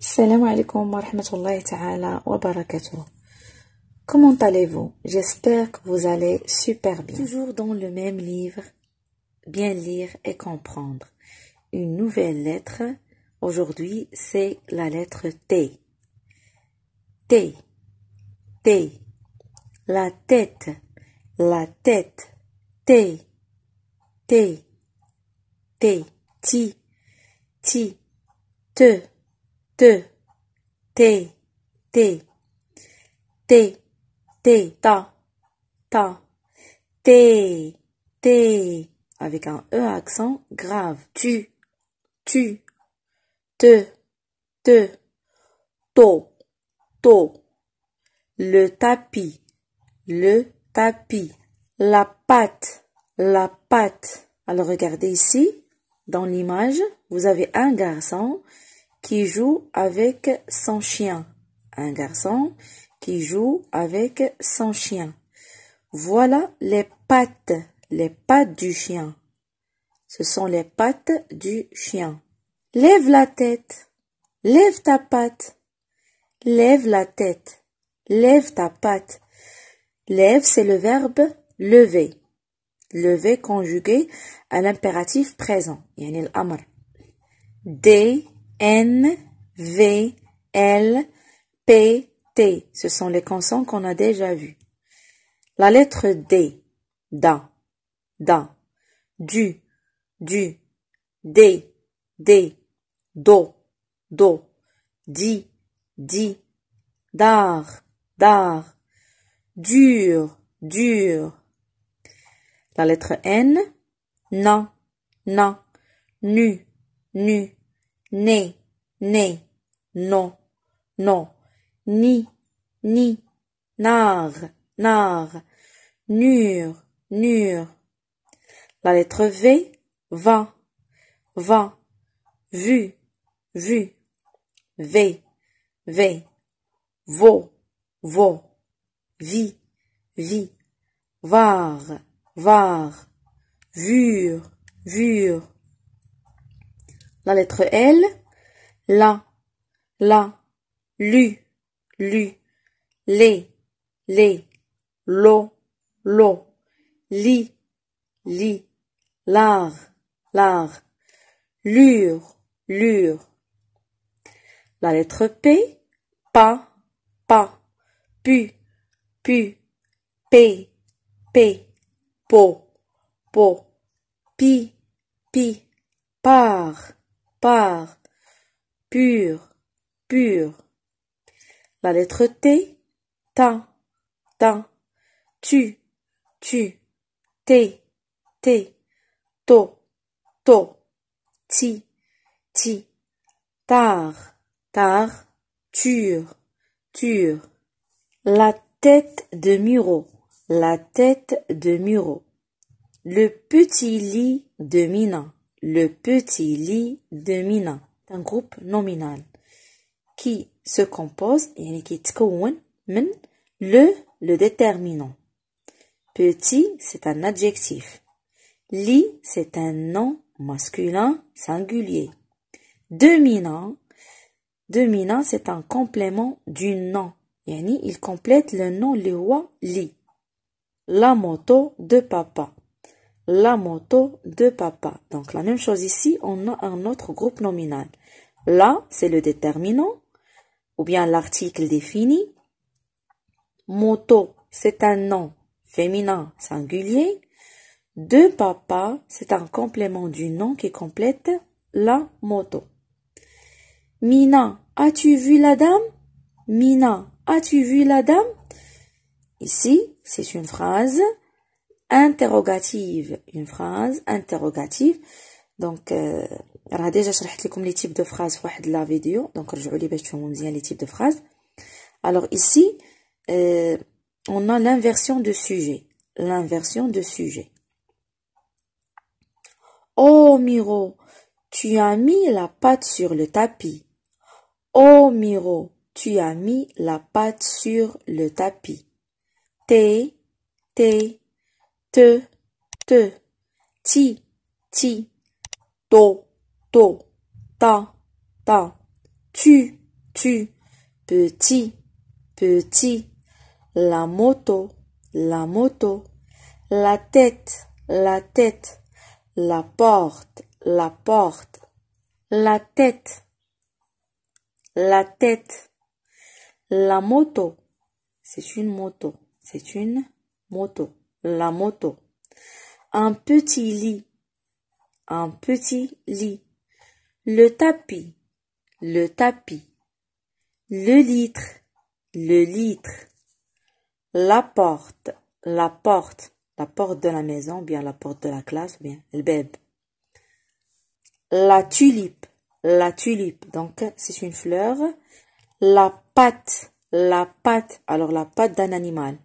Salam alaikum wa wa barakatuh. Comment allez-vous J'espère que vous allez super bien. Toujours dans le même livre, bien lire et comprendre. Une nouvelle lettre, aujourd'hui c'est la lettre T. T. T. La tête, la tête, T. T. T. Ti. Ti. Te. Te. T. T. T. T. Ta. Ta. T. T. Avec un E accent grave. Tu. Tu. Te. Te. To. To le tapis, le tapis, la patte, la patte. Alors regardez ici, dans l'image, vous avez un garçon qui joue avec son chien. Un garçon qui joue avec son chien. Voilà les pattes, les pattes du chien. Ce sont les pattes du chien. Lève la tête. Lève ta patte. Lève la tête. Lève ta patte. Lève, c'est le verbe lever. Lever conjugué à l'impératif présent. Yani Amar. D, N, V, L, P, T. Ce sont les consonnes qu'on a déjà vues. La lettre D. Da. Du. Du. D, D. Do. Do. Di. Di. Dar d'art, dur, dur. La lettre N, non, non, nu, nu, né, né, non, non, ni, ni, nar, nar, nur, nur. La lettre V, va, va, vu, vu, v, v, vaut vo, vi, vi, var, var, vur, vur. La lettre L, la, la, lu, lu, les, les, l'eau, l'eau, li, li, l'art, l'art, lure, lure. La lettre P, pas, pas, pu, pu, pe pe po, po, pi, pi, par, par, pur, pur. La lettre T, ta, ta, tu, tu, té, té, to, to, ti, ti, tar tar tur, tur. La tête de Muro, la tête de mureau. Le petit lit de le petit lit de Mina. un groupe nominal qui se compose, et qui le, le déterminant. Petit, c'est un adjectif. Lit, c'est un nom masculin singulier. Dominant, dominant, c'est un complément du nom Yani, il complète le nom Lewa Li. La moto de papa. La moto de papa. Donc, la même chose ici, on a un autre groupe nominal. La, c'est le déterminant, ou bien l'article défini. Moto, c'est un nom féminin singulier. De papa, c'est un complément du nom qui complète la moto. Mina, as-tu vu la dame Mina, As-tu vu la dame Ici, c'est une phrase interrogative. Une phrase interrogative. Donc, euh, a déjà شرحت les types phrases. phrases فراز la vidéo. Donc, je je رجعوا je vais vous les types alors ici euh, on a l'inversion de sujet l'inversion de sujet oh Miro tu as mis la patte sur le tapis oh Miro tu as mis la patte sur le tapis. Té, té, te, te. Ti, ti. to, to, Ta, ta. Tu, tu. Petit, petit. La moto, la moto. La tête, la tête. La porte, la porte. La tête. La tête. La moto. C'est une moto. C'est une moto. La moto. Un petit lit. Un petit lit. Le tapis. Le tapis. Le litre. Le litre. La porte. La porte. La porte de la maison, bien la porte de la classe, bien le bébé. La tulipe. La tulipe. Donc, c'est une fleur. La patte, la patte, alors la patte d'un animal.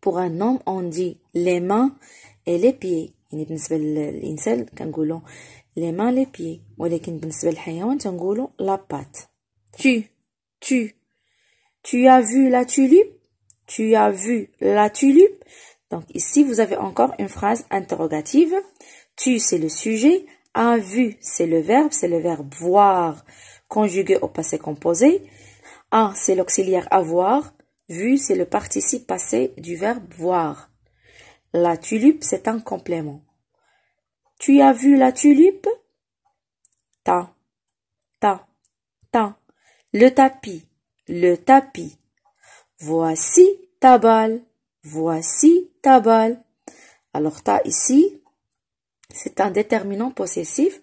Pour un homme, on dit les mains et les pieds. Les mains, les pieds. tu tu tu as vu la tulipe tu as vu la tulipe donc ici vous avez encore une phrase interrogative tu c'est le sujet a vu, c'est le verbe, c'est le verbe voir conjugué au passé composé. A, c'est l'auxiliaire avoir. Vu, c'est le participe passé du verbe voir. La tulipe, c'est un complément. Tu as vu la tulipe Ta, ta, ta. Le tapis, le tapis. Voici ta balle, voici ta balle. Alors ta ici, c'est un déterminant possessif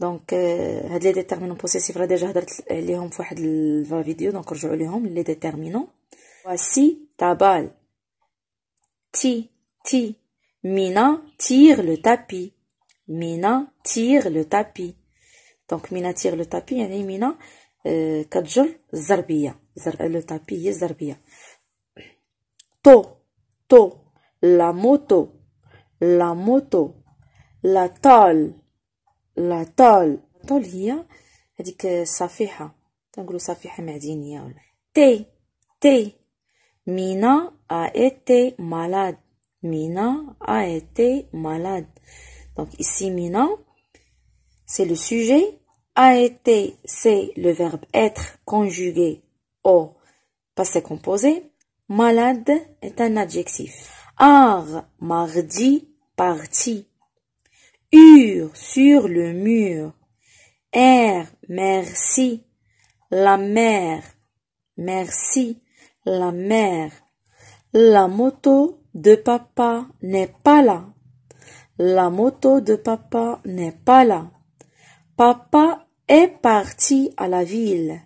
donc les euh, déterminants possessifs là déjà les dans la vidéo donc je les voir les déterminants voici ta ti ti mina tire le tapis mina tire le tapis donc mina tire le tapis et mina jours, euh, zarbia le tapis est zarbia to to la moto la moto la La latol La هي هذيك الصفيحة تنقولوا dit ça ولا T. T. Mina a été e malade Mina a été e malade donc ici Mina c'est le sujet a été e c'est le verbe être conjugué au passé composé malade est un adjectif ar mardi parti sur le mur. R, merci. La mer, merci. La mer. La moto de papa n'est pas là. La moto de papa n'est pas là. Papa est parti à la ville.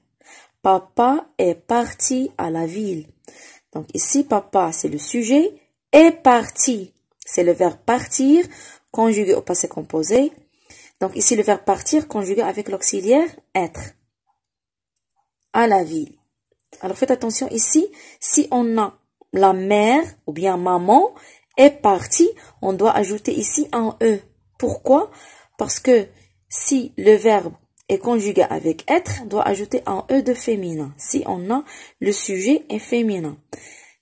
Papa est parti à la ville. Donc ici, papa, c'est le sujet. Est parti. C'est le verbe partir conjugué au passé composé. Donc ici, le verbe partir conjugué avec l'auxiliaire être. À la vie. Alors faites attention ici, si on a la mère ou bien maman est partie, on doit ajouter ici un E. Pourquoi Parce que si le verbe est conjugué avec être, on doit ajouter un E de féminin. Si on a le sujet est féminin.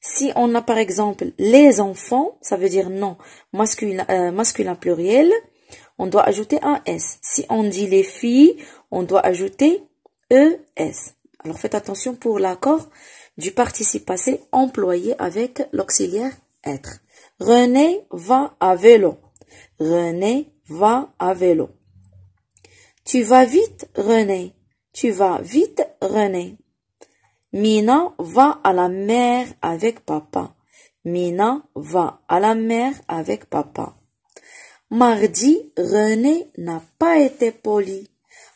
Si on a par exemple les enfants, ça veut dire non, masculin, euh, masculin pluriel, on doit ajouter un S. Si on dit les filles, on doit ajouter ES. Alors faites attention pour l'accord du participe passé employé avec l'auxiliaire être. René va à vélo. René va à vélo. Tu vas vite, René. Tu vas vite, René. Mina va à la mer avec papa. Mina va à la mer avec papa. Mardi, René n'a pas été poli.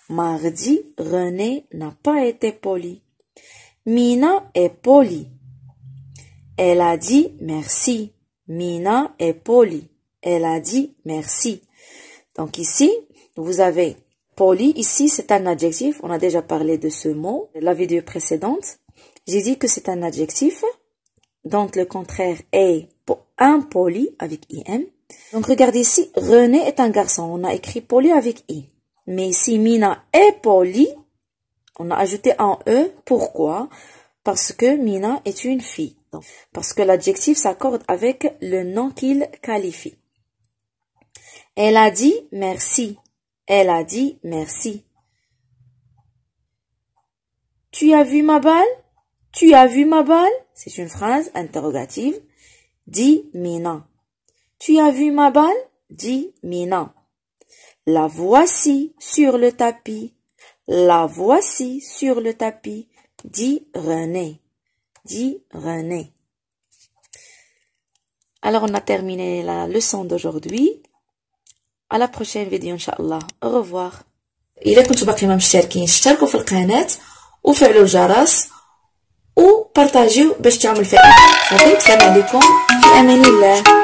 Mardi, René n'a pas été poli. Mina est polie. Elle a dit merci. Mina est polie. Elle a dit merci. Donc ici, vous avez poli. Ici, c'est un adjectif. On a déjà parlé de ce mot, la vidéo précédente. J'ai dit que c'est un adjectif, donc le contraire est impoli avec im. Donc regardez ici, René est un garçon. On a écrit poli avec i. Mais ici, Mina est poli. On a ajouté un e. Pourquoi Parce que Mina est une fille. parce que l'adjectif s'accorde avec le nom qu'il qualifie. Elle a dit merci. Elle a dit merci. Tu as vu ma balle tu as vu ma balle C'est une phrase interrogative. Dis Mina. Tu as vu ma balle Dis Mina. La voici sur le tapis. La voici sur le tapis. Dis René. Dis René. Alors on a terminé la leçon d'aujourd'hui. À la prochaine vidéo, inshallah. au revoir باقي ما مشتركين وبارطاجيو باش تعمل فائده صافي السلام عليكم في امان الله